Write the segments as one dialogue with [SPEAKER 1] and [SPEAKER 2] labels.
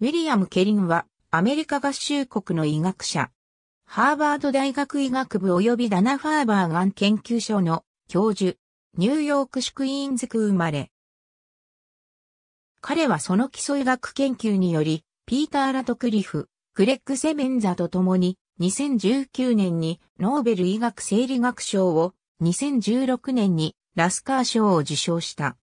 [SPEAKER 1] ウィリアム・ケリンは、アメリカ合衆国の医学者。ハーバード大学医学部及びダナ・ファーバーガン研究所の教授、ニューヨークュクイーンズ区生まれ。彼はその基礎医学研究により、ピーター・ラトクリフ、クレック・セメンザと共に、2019年にノーベル医学生理学賞を、2016年にラスカー賞を受賞した。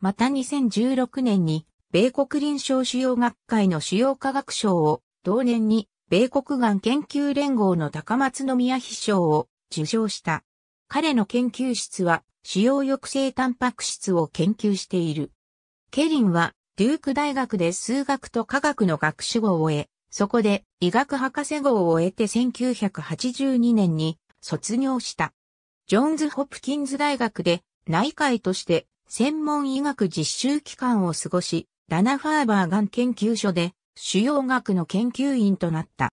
[SPEAKER 1] また2016年に米国臨床腫瘍学会の腫瘍科学賞を、同年に、米国がん研究連合の高松宮秘賞を受賞した。彼の研究室は、腫瘍抑制タンパク質を研究している。ケリンは、デューク大学で数学と科学の学士号をえ、そこで医学博士号を得て1982年に卒業した。ジョンズ・ホプキンズ大学で内科医として専門医学実習期間を過ごし、ダナ・ファーバーがん研究所で主要学の研究員となった。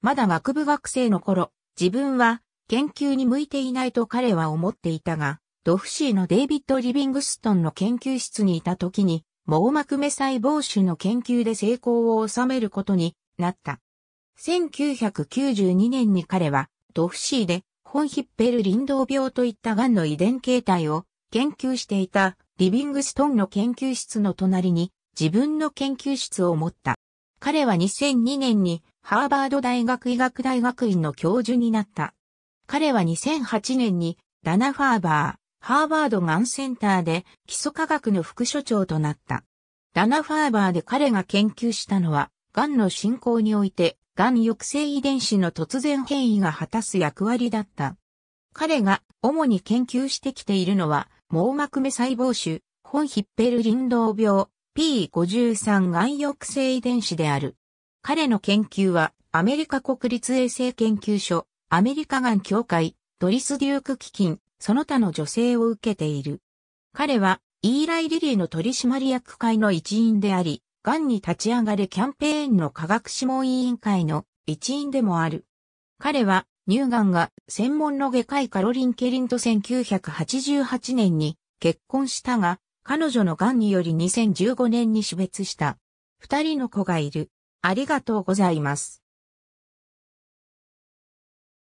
[SPEAKER 1] まだ学部学生の頃、自分は研究に向いていないと彼は思っていたが、ドフシーのデイビッド・リビングストンの研究室にいた時に、網膜目細胞腫の研究で成功を収めることになった。1992年に彼は、ドフシーで、ホンヒッペル林道病といった癌の遺伝形態を研究していたリビングストンの研究室の隣に自分の研究室を持った。彼は2002年にハーバード大学医学大学院の教授になった。彼は2008年にダナ・ファーバー、ハーバードガンセンターで基礎科学の副所長となった。ダナ・ファーバーで彼が研究したのは、ンの進行において、ン抑制遺伝子の突然変異が果たす役割だった。彼が主に研究してきているのは、網膜目細胞腫、本ヒッペル林道病、P53 含抑制遺伝子である。彼の研究は、アメリカ国立衛生研究所、アメリカがん協会、ドリス・デューク基金、その他の助成を受けている。彼は、イーライ・リリーの取締役会の一員であり、がんに立ち上がれキャンペーンの科学諮問委員会の一員でもある。彼は、乳がんが専門の外科医カロリン・ケリンと1988年に結婚したが、彼女の癌により2015年に死別した。二人の子がいる。ありがとうございます。